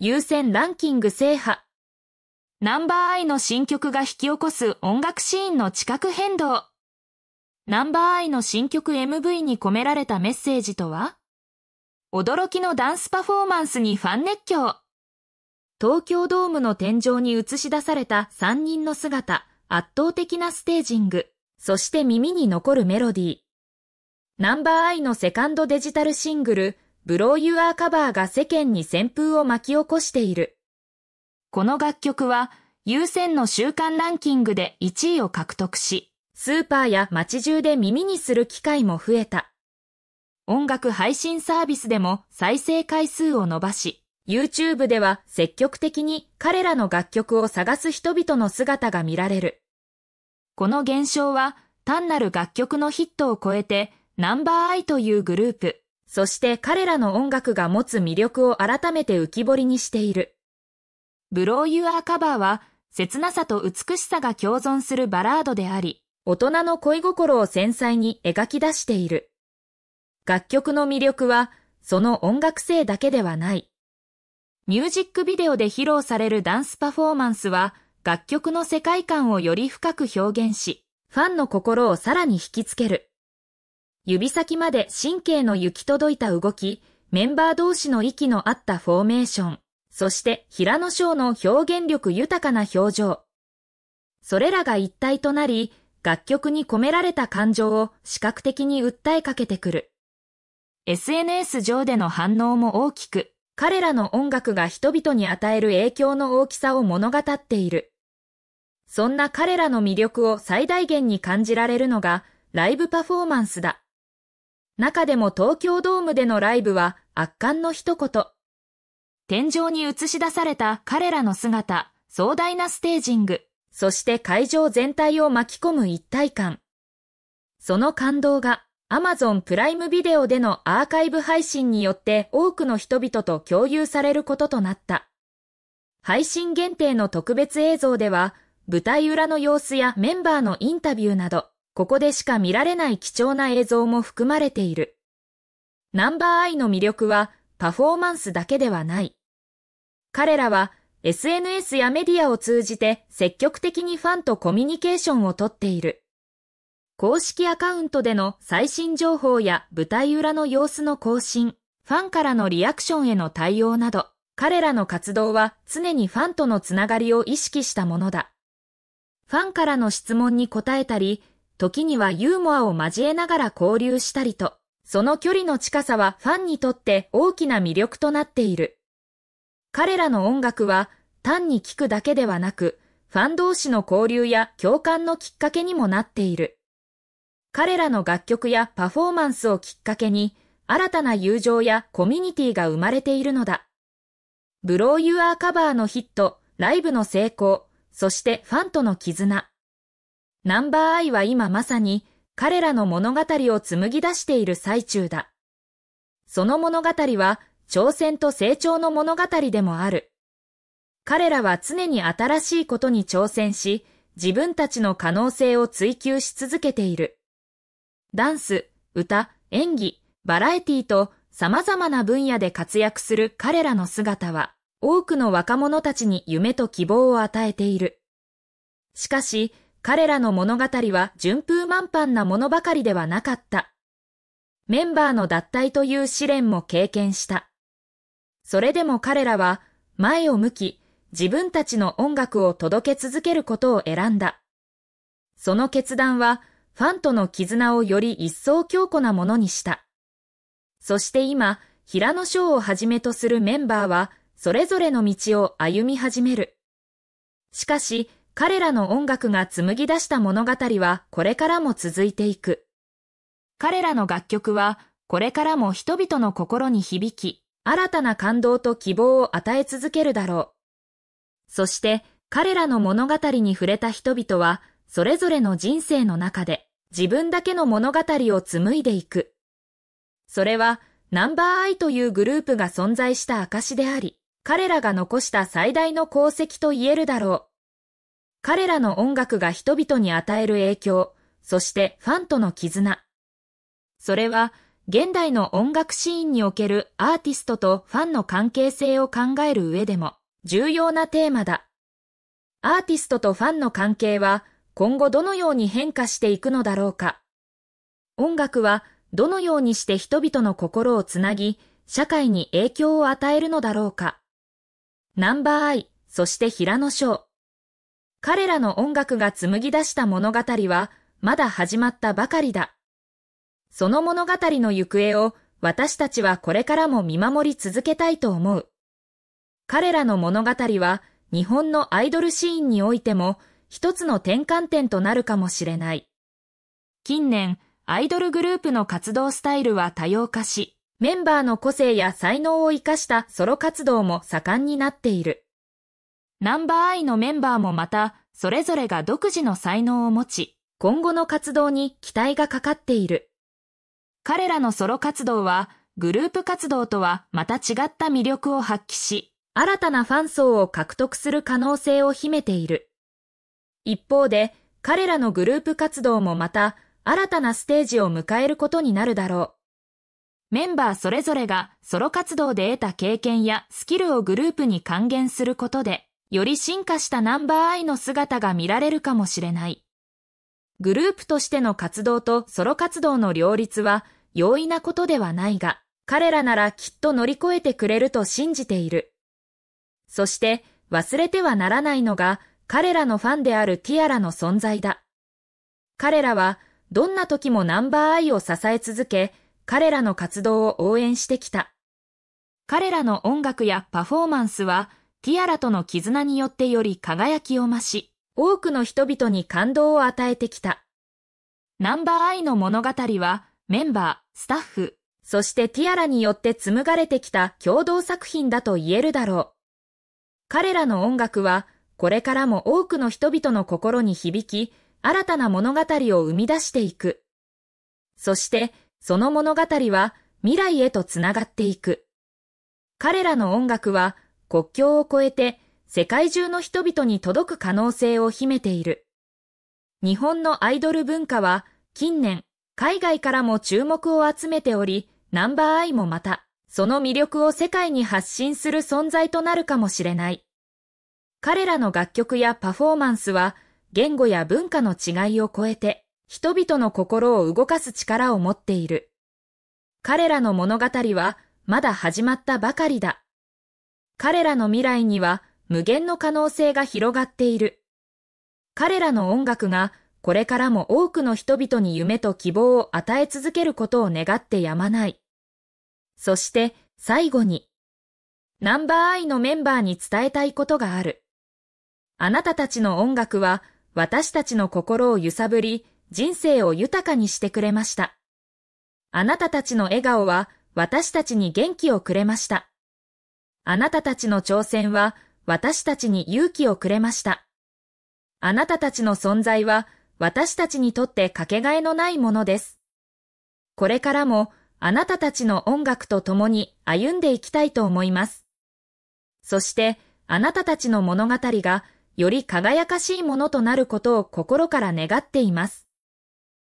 優先ランキング制覇。ナンバーアイの新曲が引き起こす音楽シーンの地殻変動。ナンバーアイの新曲 MV に込められたメッセージとは驚きのダンスパフォーマンスにファン熱狂。東京ドームの天井に映し出された3人の姿、圧倒的なステージング、そして耳に残るメロディー。ナンバーアイのセカンドデジタルシングル、ブローユアーカバーが世間に旋風を巻き起こしている。この楽曲は、優先の週間ランキングで1位を獲得し、スーパーや街中で耳にする機会も増えた。音楽配信サービスでも再生回数を伸ばし、YouTube では積極的に彼らの楽曲を探す人々の姿が見られる。この現象は単なる楽曲のヒットを超えてナンバーアイというグループ、そして彼らの音楽が持つ魅力を改めて浮き彫りにしている。ブローユアカバーは、切なさと美しさが共存するバラードであり、大人の恋心を繊細に描き出している。楽曲の魅力は、その音楽性だけではない。ミュージックビデオで披露されるダンスパフォーマンスは、楽曲の世界観をより深く表現し、ファンの心をさらに引きつける。指先まで神経の行き届いた動き、メンバー同士の息の合ったフォーメーション、そして平野翔の表現力豊かな表情。それらが一体となり、楽曲に込められた感情を視覚的に訴えかけてくる。SNS 上での反応も大きく、彼らの音楽が人々に与える影響の大きさを物語っている。そんな彼らの魅力を最大限に感じられるのが、ライブパフォーマンスだ。中でも東京ドームでのライブは圧巻の一言。天井に映し出された彼らの姿、壮大なステージング、そして会場全体を巻き込む一体感。その感動が Amazon プライムビデオでのアーカイブ配信によって多くの人々と共有されることとなった。配信限定の特別映像では、舞台裏の様子やメンバーのインタビューなど、ここでしか見られない貴重な映像も含まれている。ナンバーアイの魅力はパフォーマンスだけではない。彼らは SNS やメディアを通じて積極的にファンとコミュニケーションをとっている。公式アカウントでの最新情報や舞台裏の様子の更新、ファンからのリアクションへの対応など、彼らの活動は常にファンとのつながりを意識したものだ。ファンからの質問に答えたり、時にはユーモアを交えながら交流したりと、その距離の近さはファンにとって大きな魅力となっている。彼らの音楽は単に聴くだけではなく、ファン同士の交流や共感のきっかけにもなっている。彼らの楽曲やパフォーマンスをきっかけに、新たな友情やコミュニティが生まれているのだ。ブローユアーカバーのヒット、ライブの成功、そしてファンとの絆。ナンバーアイは今まさに彼らの物語を紡ぎ出している最中だ。その物語は挑戦と成長の物語でもある。彼らは常に新しいことに挑戦し、自分たちの可能性を追求し続けている。ダンス、歌、演技、バラエティと様々な分野で活躍する彼らの姿は、多くの若者たちに夢と希望を与えている。しかし、彼らの物語は順風満帆なものばかりではなかった。メンバーの脱退という試練も経験した。それでも彼らは前を向き自分たちの音楽を届け続けることを選んだ。その決断はファンとの絆をより一層強固なものにした。そして今、平野翔をはじめとするメンバーはそれぞれの道を歩み始める。しかし、彼らの音楽が紡ぎ出した物語はこれからも続いていく。彼らの楽曲はこれからも人々の心に響き、新たな感動と希望を与え続けるだろう。そして彼らの物語に触れた人々は、それぞれの人生の中で自分だけの物語を紡いでいく。それはナンバーアイというグループが存在した証であり、彼らが残した最大の功績と言えるだろう。彼らの音楽が人々に与える影響、そしてファンとの絆。それは、現代の音楽シーンにおけるアーティストとファンの関係性を考える上でも重要なテーマだ。アーティストとファンの関係は今後どのように変化していくのだろうか。音楽はどのようにして人々の心をつなぎ、社会に影響を与えるのだろうか。ナンバーアイ、そして平野翔。彼らの音楽が紡ぎ出した物語は、まだ始まったばかりだ。その物語の行方を私たちはこれからも見守り続けたいと思う。彼らの物語は日本のアイドルシーンにおいても一つの転換点となるかもしれない。近年、アイドルグループの活動スタイルは多様化し、メンバーの個性や才能を活かしたソロ活動も盛んになっている。ナンバーアイのメンバーもまた、それぞれが独自の才能を持ち、今後の活動に期待がかかっている。彼らのソロ活動は、グループ活動とはまた違った魅力を発揮し、新たなファン層を獲得する可能性を秘めている。一方で、彼らのグループ活動もまた、新たなステージを迎えることになるだろう。メンバーそれぞれがソロ活動で得た経験やスキルをグループに還元することで、より進化したナンバーアイの姿が見られるかもしれない。グループとしての活動とソロ活動の両立は容易なことではないが、彼らならきっと乗り越えてくれると信じている。そして忘れてはならないのが彼らのファンであるティアラの存在だ。彼らはどんな時もナンバーアイを支え続け、彼らの活動を応援してきた。彼らの音楽やパフォーマンスはティアラとの絆によってより輝きを増し、多くの人々に感動を与えてきた。ナンバーアイの物語は、メンバー、スタッフ、そしてティアラによって紡がれてきた共同作品だと言えるだろう。彼らの音楽は、これからも多くの人々の心に響き、新たな物語を生み出していく。そして、その物語は未来へとつながっていく。彼らの音楽は国境を越えて世界中の人々に届く可能性を秘めている。日本のアイドル文化は近年海外からも注目を集めており、ナンバーアイもまたその魅力を世界に発信する存在となるかもしれない。彼らの楽曲やパフォーマンスは言語や文化の違いを超えて人々の心を動かす力を持っている。彼らの物語はまだ始まったばかりだ。彼らの未来には無限の可能性が広がっている。彼らの音楽がこれからも多くの人々に夢と希望を与え続けることを願ってやまない。そして最後に、ナンバーアイのメンバーに伝えたいことがある。あなたたちの音楽は私たちの心を揺さぶり、人生を豊かにしてくれました。あなたたちの笑顔は私たちに元気をくれました。あなたたちの挑戦は私たちに勇気をくれました。あなたたちの存在は私たちにとってかけがえのないものです。これからもあなたたちの音楽と共に歩んでいきたいと思います。そしてあなたたちの物語がより輝かしいものとなることを心から願っています。